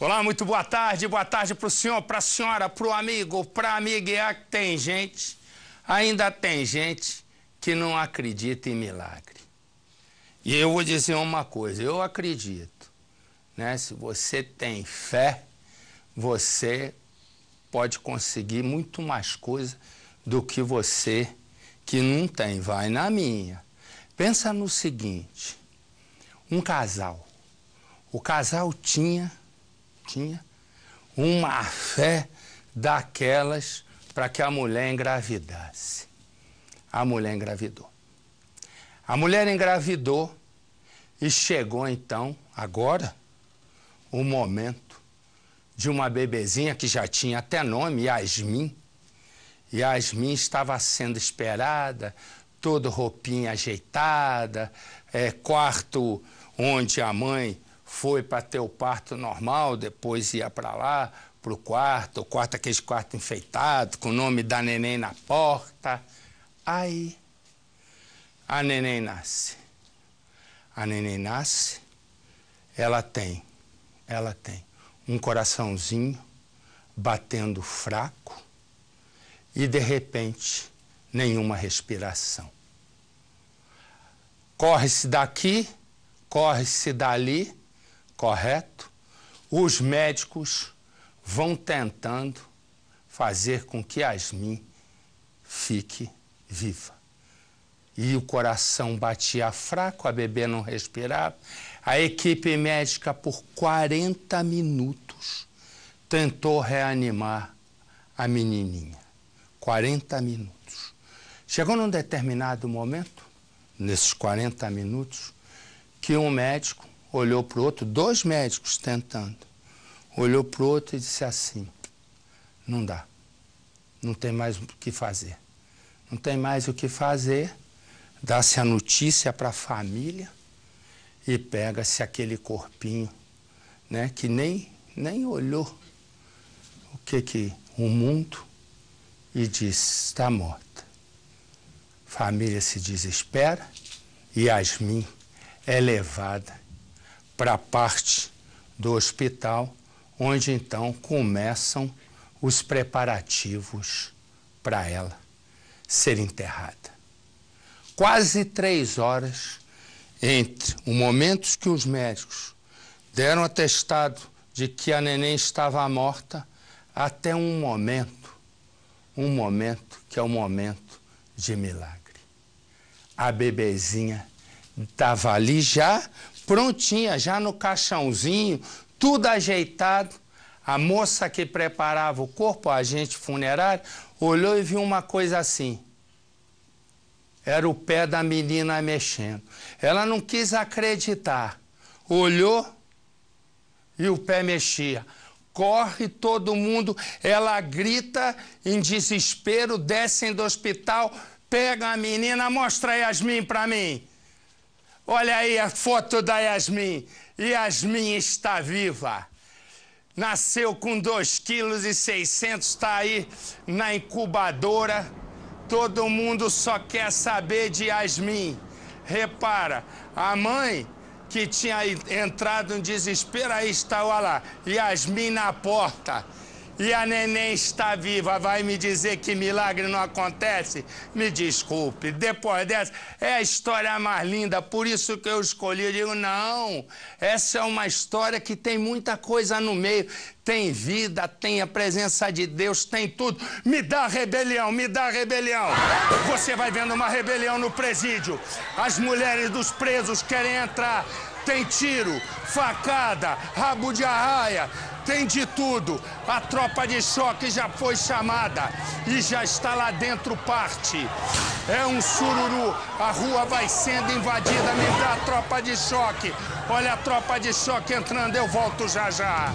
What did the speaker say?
Olá, muito boa tarde, boa tarde para o senhor, para é a senhora, para o amigo, para a amiga. E tem gente, ainda tem gente que não acredita em milagre. E eu vou dizer uma coisa, eu acredito. Né? Se você tem fé, você pode conseguir muito mais coisa do que você que não tem. Vai na minha. Pensa no seguinte, um casal. O casal tinha tinha uma fé daquelas para que a mulher engravidasse. A mulher engravidou. A mulher engravidou e chegou então, agora, o momento de uma bebezinha que já tinha até nome, Yasmin. Yasmin estava sendo esperada, toda roupinha ajeitada, é, quarto onde a mãe foi para ter o parto normal, depois ia para lá, para o quarto, o quarto, aquele quarto enfeitado, com o nome da neném na porta. Aí, a neném nasce. A neném nasce, ela tem, ela tem um coraçãozinho batendo fraco e, de repente, nenhuma respiração. Corre-se daqui, corre-se dali, correto? Os médicos vão tentando fazer com que Yasmin fique viva. E o coração batia fraco, a bebê não respirava. A equipe médica, por 40 minutos, tentou reanimar a menininha. 40 minutos. Chegou num determinado momento, nesses 40 minutos, que um médico olhou para o outro, dois médicos tentando, olhou para o outro e disse assim: não dá, não tem mais o que fazer. Não tem mais o que fazer, dá-se a notícia para a família e pega-se aquele corpinho, né, que nem, nem olhou o que que o mundo e diz: está morta. Família se desespera, e Yasmin é levada para a parte do hospital, onde então começam os preparativos para ela ser enterrada. Quase três horas entre o momento que os médicos deram atestado de que a neném estava morta até um momento, um momento que é o momento de milagre. A bebezinha estava ali já prontinha, já no caixãozinho, tudo ajeitado. A moça que preparava o corpo, a agente funerário, olhou e viu uma coisa assim. Era o pé da menina mexendo. Ela não quis acreditar. Olhou e o pé mexia. Corre todo mundo, ela grita em desespero, descem do hospital, pega a menina, mostra a Yasmin para mim. Olha aí a foto da Yasmin. Yasmin está viva. Nasceu com 2,6 quilos, está aí na incubadora. Todo mundo só quer saber de Yasmin. Repara, a mãe que tinha entrado em desespero, aí está, olha lá, Yasmin na porta e a neném está viva, vai me dizer que milagre não acontece? Me desculpe, depois dessa, é a história mais linda, por isso que eu escolhi. Eu digo, não, essa é uma história que tem muita coisa no meio, tem vida, tem a presença de Deus, tem tudo. Me dá rebelião, me dá rebelião. Você vai vendo uma rebelião no presídio. As mulheres dos presos querem entrar. Tem tiro, facada, rabo de arraia, tem de tudo. A tropa de choque já foi chamada e já está lá dentro parte. É um sururu. A rua vai sendo invadida. Me dá a tropa de choque. Olha a tropa de choque entrando. Eu volto já já.